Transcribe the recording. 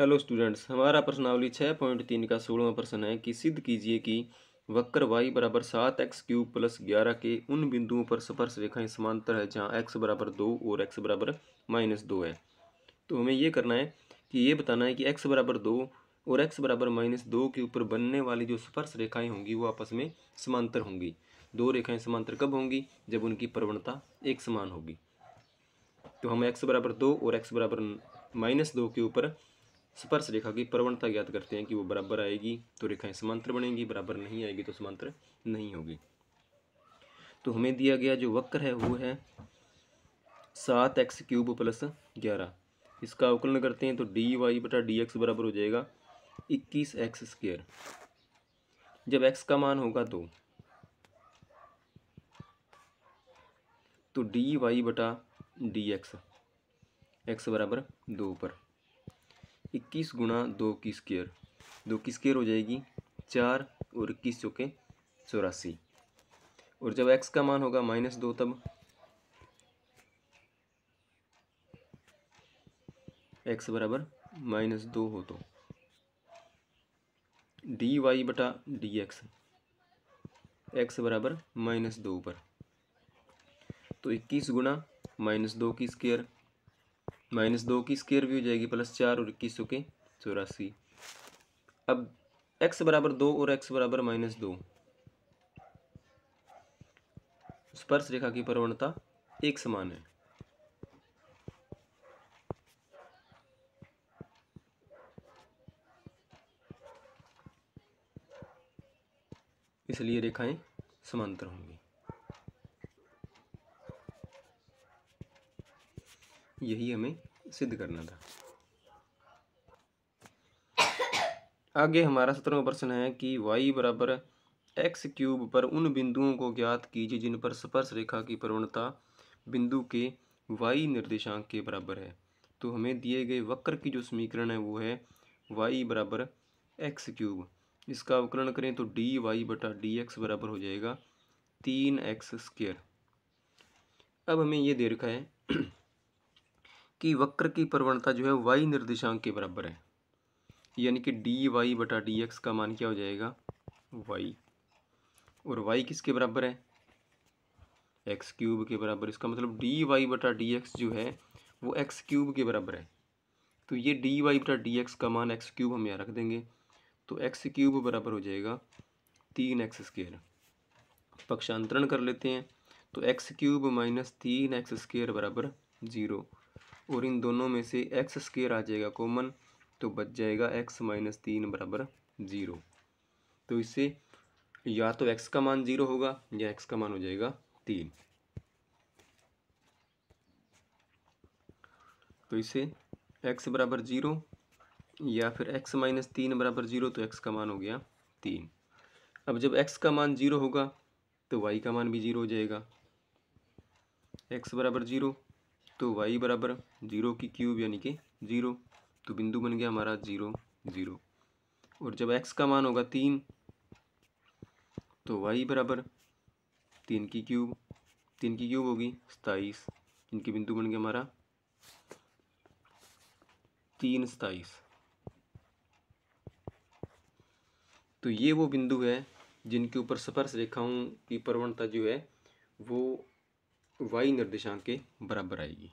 hello students हमारा प्रश्नावली छः पॉइंट तीन का सोलहवा प्रश्न है कि सिद्ध कीजिए कि वक्र वाई बराबर सात एक्स क्यूब प्लस ग्यारह के उन बिंदुओं पर स्पर्श रेखाएं समांतर है जहां एक्स बराबर दो और एक्स बराबर माइनस दो है तो हमें ये करना है कि ये बताना है कि एक्स बराबर दो और एक्स बराबर माइनस दो के ऊपर बनने वाली जो स्पर्श रेखाएँ होंगी वो आपस में समांतर होंगी दो रेखाएँ समांतर कब होंगी जब उनकी प्रवणता एक समान होगी तो हम एक्स बराबर दो और एक्स बराबर माइनस दो के ऊपर स्पर्श रेखा की प्रवणता ज्ञात करते हैं कि वो बराबर आएगी तो रेखाएं समांतर बनेंगी बराबर नहीं आएगी तो समांतर नहीं होगी तो हमें दिया गया जो वक्र है वो है सात एक्स क्यूब प्लस ग्यारह इसका अवकलन करते हैं तो डी वाई बटा डी एक्स बराबर हो जाएगा इक्कीस एक्स स्क्वेयर जब एक्स का मान होगा दो तो डी वाई बटा डी एक्स एक्स बराबर दो पर इक्कीस गुणा दो की स्केयर दो की स्केयर हो जाएगी चार और इक्कीस चौके चौरासी और जब एक्स का मान होगा माइनस दो तब एक्स बराबर माइनस दो हो तो डी वाई बटा डी एक्स एक्स बराबर माइनस दो पर तो इक्कीस गुणा माइनस दो की स्केयर माइनस दो की स्केयर भी हो जाएगी प्लस चार और इक्कीस सौ के चौरासी अब एक्स बराबर दो और एक्स बराबर माइनस दो स्पर्श रेखा की प्रवणता एक समान है इसलिए रेखाएं समांतर होंगी यही हमें सिद्ध करना था आगे हमारा सत्रहवा प्रश्न है कि वाई बराबर एक्स क्यूब पर उन बिंदुओं को ज्ञात कीजिए जिन पर स्पर्श रेखा की प्रवणता बिंदु के वाई निर्देशांक के बराबर है तो हमें दिए गए वक्र की जो समीकरण है वो है वाई बराबर एक्स क्यूब इसका अवकलन करें तो डी वाई बटा डी एक्स बराबर हो जाएगा तीन एक्स स्क्वेयर अब हमें ये दे रखा है कि वक्र की प्रवणता जो है वाई निर्देशांक के बराबर है यानी कि डी वाई बटा डी एक्स का मान क्या हो जाएगा वाई और वाई किसके बराबर है एक्स क्यूब के बराबर इसका मतलब डी वाई बटा डी एक्स जो है वो एक्स क्यूब के बराबर है तो ये डी वाई बटा डी एक्स का मान एक्स क्यूब हम यहाँ रख देंगे तो एक्स क्यूब बराबर हो जाएगा तीन एक्स स्केयर पक्षांतरण कर लेते हैं तो एक्स क्यूब माइनस तीन एक्स स्केयर बराबर ज़ीरो और इन दोनों में से एक्स स्केयर आ जाएगा कॉमन तो बच जाएगा एक्स माइनस तीन बराबर ज़ीरो तो इससे या तो एक्स का मान ज़ीरो होगा या एक्स का मान हो जाएगा तीन तो इसे एक्स बराबर ज़ीरो या फिर एक्स माइनस तीन बराबर ज़ीरो तो एक्स का मान हो गया तीन अब जब एक्स का मान ज़ीरो होगा तो वाई का मान भी ज़ीरो हो जाएगा एक्स बराबर ज़ीरो तो वाई बराबर जीरो की क्यूब यानी कि ज़ीरो तो बिंदु बन गया हमारा ज़ीरो ज़ीरो और जब एक्स का मान होगा तीन तो वाई बराबर तीन की क्यूब तीन की क्यूब होगी सताईस इनके बिंदु बन गया हमारा तीन सताईस तो ये वो बिंदु है जिनके ऊपर स्पर्श रेखाओं की प्रवणता जो है वो वाई निर्देशांक के बराबर आएगी